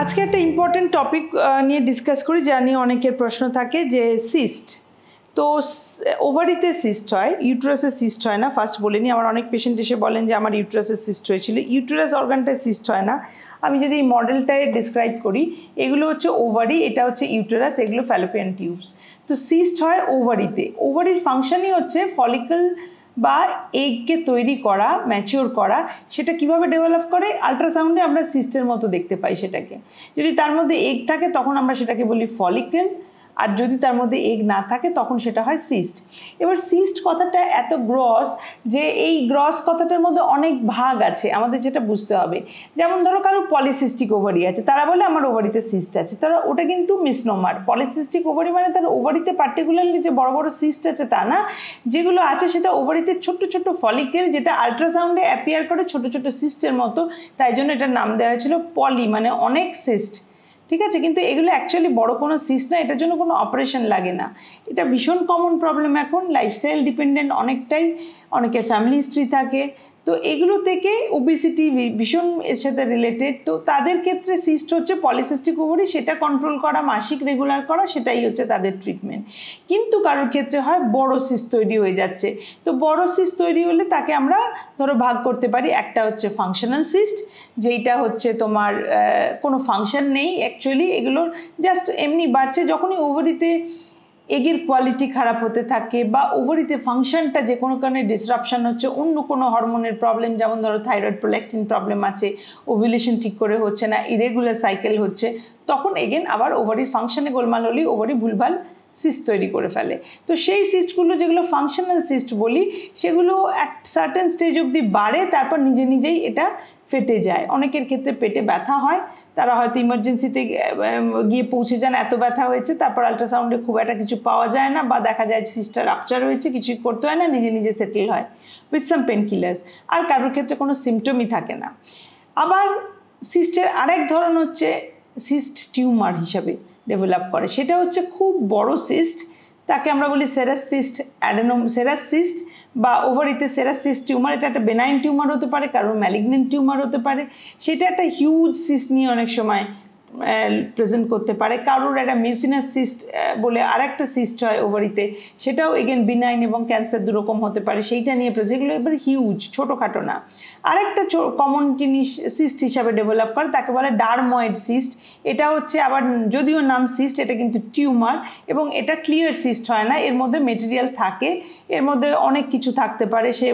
আজকে একটা important topic নিয়ে ডিসকাস করি যা নিয়ে অনেকের প্রশ্ন থাকে যে সিস্ট তো ওভারিতে সিস্ট হয় ইউট্রাসে সিস্ট হয় না ফার্স্ট বলে নিই আমার অনেক পেশেন্ট এসে বলেন যে আমার ইউট্রাসে সিস্ট হয়েছিল ইউট্রাস অর্গানটায় সিস্ট হয় না আমি যদি এই মডেলটায় ডিসক্রাইব করি এগুলো হচ্ছে ওভারি এটা হচ্ছে ইউটেরাস এগুলো ফ্যালোপিয়ান টিউবস তো সিস্ট হয় ওভারিতে ওভারির ফাংশনই হচ্ছে ফলিকল বা এগকে তৈরি করা ম্যাচিওর করা সেটা কিভাবে ডেভেলপ করে আলট্রাসাউন্ডে আমরা সিস্টের মতো দেখতে পাই সেটাকে যদি তার মধ্যে এগ থাকে তখন আমরা সেটাকে বলি ফলিকেল আর যদি তার মধ্যে এগ না থাকে তখন সেটা হয় সিস্ট এবার সিস্ট কথাটা এত গ্রস যে এই গ্রস কথাটার মধ্যে অনেক ভাগ আছে আমাদের যেটা বুঝতে হবে যেমন ধরো কারো পলিসিস্টিক ওভারি আছে তারা বলে আমার ওভারিতে সিস্ট আছে তারা ওটা কিন্তু মিসনোমার পলিসিস্টিক ওভারি মানে তার ওভারিতে পার্টিকুলারলি যে বড় বড় সিস্ট আছে তা না যেগুলো আছে সেটা ওভারিতে ছোট্ট ছোট্ট ফলিকেল যেটা আলট্রাসাউন্ডে অ্যাপিয়ার করে ছোট ছোট সিস্টের মতো তাই জন্য এটার নাম দেওয়া হয়েছিল পলি মানে অনেক সিস্ট ঠিক আছে কিন্তু এগুলো অ্যাকচুয়ালি বড় কোনো সিস না এটার জন্য কোনো অপারেশন লাগে না এটা ভীষণ কমন প্রবলেম এখন লাইফস্টাইল ডিপেন্ডেন্ট অনেকটাই অনেকের ফ্যামিলি হিস্ট্রি থাকে তো এগুলো থেকে ওবিসিটি ভীষণ এর সাথে রিলেটেড তো তাদের ক্ষেত্রে সিস্ট হচ্ছে পলিসিস্টিক ওভারি সেটা কন্ট্রোল করা মাসিক রেগুলার করা সেটাই হচ্ছে তাদের ট্রিটমেন্ট কিন্তু কারোর ক্ষেত্রে হয় বড় সিস তৈরি হয়ে যাচ্ছে তো বড় সিস তৈরি হলে তাকে আমরা ধরো ভাগ করতে পারি একটা হচ্ছে ফাংশনাল সিস্ট যেইটা হচ্ছে তোমার কোনো ফাংশন নেই অ্যাকচুয়ালি এগুলোর জাস্ট এমনি বাড়ছে যখনই ওভারিতে এগের কোয়ালিটি খারাপ হতে থাকে বা ওভারিতে ফাংশনটা যে কোনো কারণে ডিসরাপশান হচ্ছে অন্য কোনো হরমোনের প্রবলেম যেমন ধরো থাইরয়েড প্রোল্যাকটিন প্রবলেম আছে ওভুলেশন ঠিক করে হচ্ছে না ইরেগুলার সাইকেল হচ্ছে তখন এগেন আবার ওভারির ফাংশানে গোলমাল হলেই ওভারি ভুলভাল সিস্ট তৈরি করে ফেলে তো সেই সিস্টগুলো যেগুলো ফাংশনাল সিস্ট বলি সেগুলো অ্যাট সার্টেন স্টেজ অবধি বাড়ে তারপর নিজে নিজেই এটা ফেটে যায় অনেকের ক্ষেত্রে পেটে ব্যথা হয় তারা হয়তো ইমার্জেন্সিতে গিয়ে পৌঁছে যান এত ব্যথা হয়েছে তারপর আলট্রাসাউন্ডে খুব একটা কিছু পাওয়া যায় না বা দেখা যায় সিস্টার আপচার হয়েছে কিছুই করতে হয় না নিজে নিজে সেটেল হয় উইথ সাম পেন কিলার্স আর কারোর ক্ষেত্রে কোনো সিমটমই থাকে না আবার সিস্টের আরেক ধরন হচ্ছে সিস্ট টিউমার হিসাবে ডেভেলপ করে সেটা হচ্ছে খুব বড় সিস্ট তাকে আমরা বলি serous cyst adenoma serous cyst বা ওভারিতে সেরাস সিস্ট টিউমার এটা একটা বেনাইন টিউমার হতে পারে কারোর ম্যালিগনেন্ট টিউমার হতে পারে সেটা একটা হিউজ সিস্ট নিয়ে অনেক সময় প্রেজেন্ট করতে পারে কারোর একটা মিউসিনাস সিস্ট বলে আর একটা সিস্ট হয় ওভারিতে সেটাও এগেন বিনাইন এবং ক্যান্সার দুরকম হতে পারে সেইটা নিয়ে প্রেজেন্ট এগুলো এবার হিউজ ছোটোখাটো না আরেকটা কমন জিনিস সিস্ট হিসাবে ডেভেলপ করে তাকে বলে ডারময়েড সিস্ট এটা হচ্ছে আবার যদিও নাম সিস্ট এটা কিন্তু টিউমার এবং এটা ক্লিয়ার সিস্ট হয় না এর মধ্যে মেটেরিয়াল থাকে এর মধ্যে অনেক কিছু থাকতে পারে সে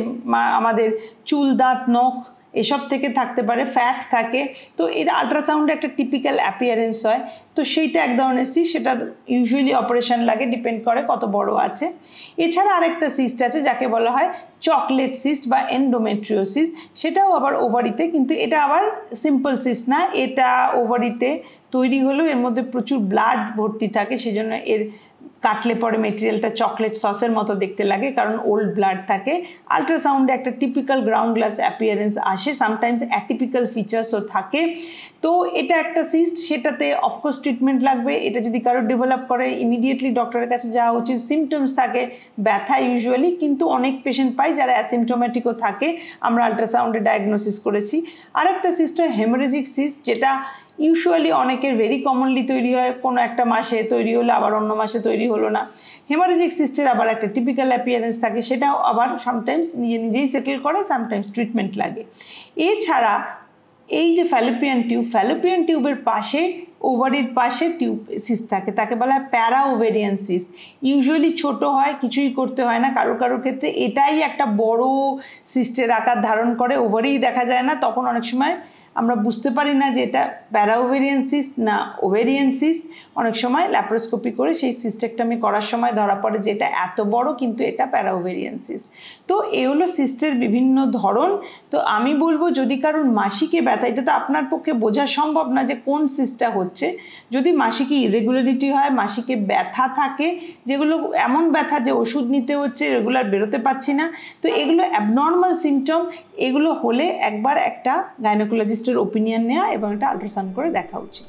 আমাদের চুল দাঁত নখ এসব থেকে থাকতে পারে ফ্যাট থাকে তো এর আলট্রাসাউন্ডে একটা টিপিক্যাল অ্যাপিয়ারেন্স হয় তো সেইটা এক ধরনের সিস্ট সেটার ইউজুয়ালি অপারেশন লাগে ডিপেন্ড করে কত বড় আছে এছাড়া আরেকটা সিস্ট আছে যাকে বলা হয় চকলেট সিস্ট বা এন্ডোমেট্রিওসিস সেটাও আবার ওভারিতে কিন্তু এটা আবার সিম্পল সিস্ট না এটা ওভারিতে তৈরি হলেও এর মধ্যে প্রচুর ব্লাড ভর্তি থাকে সেজন্য এর কাটলে পরে মেটেরিয়ালটা চকলেট সসের মতো দেখতে লাগে কারণ ওল্ড ব্লাড থাকে আলট্রাসাউন্ডে একটা টিপিক্যাল গ্রাউন্ড গ্লাস অ্যাপিয়ারেন্স আসে সামটাইমস অ্যাটিপিক্যাল ফিচার্সও থাকে তো এটা একটা সিস্ট সেটাতে অফকোর্স ট্রিটমেন্ট লাগবে এটা যদি কারো ডেভেলপ করে ইমিডিয়েটলি ডক্টরের কাছে যাওয়া উচিত সিমটমস থাকে ব্যথা ইউজুয়ালি কিন্তু অনেক পেশেন্ট পাই যারা অ্যাসিমটোম্যাটিকও থাকে আমরা আলট্রাসাউন্ডে ডায়াগনোসিস করেছি আর একটা সিস্ট হেমোরেজিক সিস্ট যেটা ইউজুয়ালি অনেকের ভেরি কমনলি তৈরি হয় কোনো একটা মাসে তৈরি হলো আবার অন্য মাসে তৈরি হলো না হেমারেজিক সিস্টের আবার একটা টিপিক্যাল অ্যাপিয়ারেন্স থাকে সেটাও আবার সামটাইমস নিজে নিজেই সেটেল করে সামটাইমস ট্রিটমেন্ট লাগে এছাড়া এই যে ফ্যালোপিয়ান টিউব ফ্যালোপিয়ান টিউবের পাশে ওভারির পাশে টিউব সিস থাকে তাকে বলা হয় প্যারা ওভেরিয়ান সিস ইউজুয়ালি ছোট হয় কিছুই করতে হয় না কারো কারো ক্ষেত্রে এটাই একটা বড় সিস্টের আকার ধারণ করে ওভারেই দেখা যায় না তখন অনেক সময় আমরা বুঝতে পারি না যে এটা প্যারা ওভেরিয়েন্সিস না ওভেরিয়েন্সিস অনেক সময় ল্যাপ্রোস্কোপি করে সেই সিস্টেকটামি করার সময় ধরা পড়ে যে এটা এত বড় কিন্তু এটা প্যারা ওভেরিয়েন্সিস তো এ হলো সিস্টের বিভিন্ন ধরন তো আমি বলবো যদি কারণ মাসিকে ব্যথা এটা তো আপনার পক্ষে বোঝা সম্ভব না যে কোন সিস্টটা হচ্ছে যদি মাসিকে ইরেগুলারিটি হয় মাসিকে ব্যথা থাকে যেগুলো এমন ব্যথা যে ওষুধ নিতে হচ্ছে রেগুলার বেরোতে পারছি না তো এগুলো অ্যাবনর্মাল সিমটম এগুলো হলে একবার একটা গাইনোকোলজিস্ট ডেন্টিস্টের ওপিনিয়ন নেওয়া এবং এটা আল্ট্রাসাউন্ড করে দেখা উচিত